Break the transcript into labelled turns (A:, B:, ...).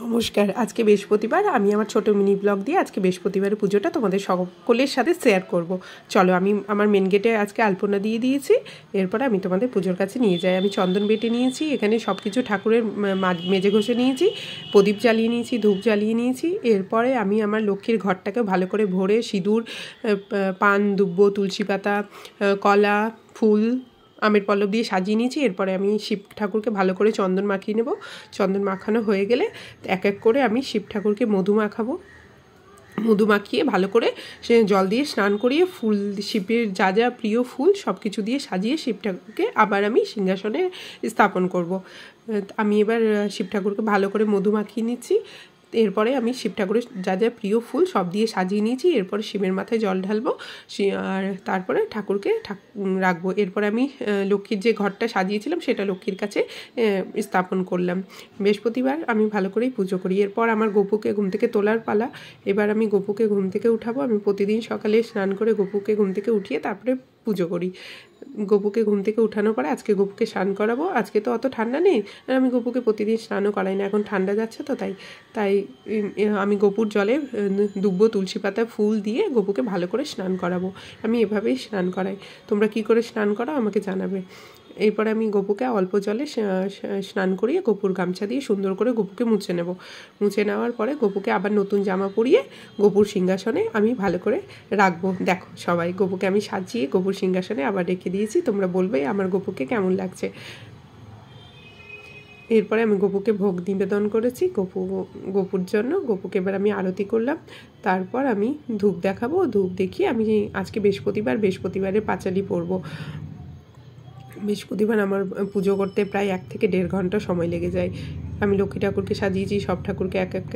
A: নমস্কার আজকে বৃহস্পতিবার আমি আমার ছোট মিনি ব্লগ দিয়ে আজকে বৃহস্পতিবারের পুজোটা তোমাদের সকলের সাথে শেয়ার করব চলো আমি আমার মেন গেটে আজকে আলপনা দিয়ে দিয়েছি এরপর আমি তোমাদের পুজোর কাছে নিয়ে যাই আমি চন্দন বেটে নিয়েছি এখানে সব কিছু ঠাকুরের মেজে ঘষে নিয়েছি প্রদীপ জ্বালিয়ে নিয়েছি ধূপ জ্বালিয়ে নিয়েছি এরপরে আমি আমার লক্ষ্মীর ঘরটাকে ভালো করে ভরে সিঁদুর পান দুব্ব তুলসী পাতা কলা ফুল আমের পল্লব দিয়ে সাজিয়ে নিয়েছি এরপরে আমি শিব ঠাকুরকে ভালো করে চন্দন মাখিয়ে নেব চন্দন মাখানো হয়ে গেলে এক এক করে আমি শিব ঠাকুরকে মধু মাখাবো মধু মাখিয়ে ভালো করে সে জল দিয়ে স্নান করিয়ে ফুল শিবের যা যা প্রিয় ফুল সব কিছু দিয়ে সাজিয়ে শিব ঠাকুরকে আবার আমি সিংহাসনে স্থাপন করব আমি এবার শিব ঠাকুরকে ভালো করে মধু মাখিয়ে নিচ্ছি এরপরে আমি শিব ঠাকুরের যা যা প্রিয় ফুল সব দিয়ে সাজিয়ে নিয়েছি এরপরে শিবের মাথায় জল ঢালবো আর তারপরে ঠাকুরকে রাখবো এরপরে আমি লক্ষ্মীর যে ঘরটা সাজিয়েছিলাম সেটা লক্ষ্মীর কাছে স্থাপন করলাম বৃহস্পতিবার আমি ভালো করেই পুজো করি এরপর আমার গপুকে ঘুম থেকে তোলার পালা এবার আমি গপুকে ঘুম থেকে উঠাবো আমি প্রতিদিন সকালে স্নান করে গপুকে ঘুম থেকে উঠিয়ে তারপরে পুজো করি গপুকে ঘুম থেকে উঠানোর পরে আজকে গপুকে স্নান করাবো আজকে তো অত ঠান্ডা নেই আর আমি গপুকে প্রতিদিন স্নানও করাই না এখন ঠান্ডা যাচ্ছে তো তাই তাই আমি গপুর জলে দুব্বো তুলসী পাতা ফুল দিয়ে গপুকে ভালো করে স্নান করাবো আমি এভাবেই স্নান করাই তোমরা কি করে স্নান করো আমাকে জানাবে এরপরে আমি গোপুকে অল্প জলে স্নান করিয়ে গোপুর গামছা দিয়ে সুন্দর করে গোপুকে মুছে নেব মুছে নেওয়ার পরে গোপুকে আবার নতুন জামা পরিয়ে গোপুর সিংহাসনে আমি ভালো করে রাখবো দেখো সবাই গোপুকে আমি সাজিয়ে গোপুর সিংহাসনে আবার রেখে দিয়েছি তোমরা বলবে আমার গোপুকে কেমন লাগছে এরপরে আমি গপুকে ভোগ নিবেদন করেছি গপু গপুর জন্য গপুকে এবার আমি আরতি করলাম তারপর আমি ধূপ দেখাবো ধূপ দেখিয়ে আমি আজকে বৃহস্পতিবার বৃহস্পতিবারে পাঁচালি পরবো বৃহস্পতিবার আমার পুজো করতে প্রায় এক থেকে দেড় ঘন্টা সময় লেগে যায় আমি লক্ষ্মী ঠাকুরকে সাজিয়েছি সব ঠাকুরকে এক এক